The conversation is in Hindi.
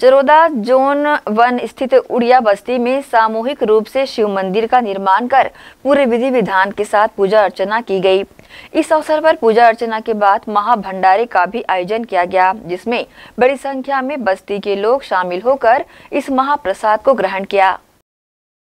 चरोदा जोन वन स्थित उड़िया बस्ती में सामूहिक रूप से शिव मंदिर का निर्माण कर पूरे विधि विधान के साथ पूजा अर्चना की गई इस अवसर पर पूजा अर्चना के बाद महाभंडारे का भी आयोजन किया गया जिसमें बड़ी संख्या में बस्ती के लोग शामिल होकर इस महाप्रसाद को ग्रहण किया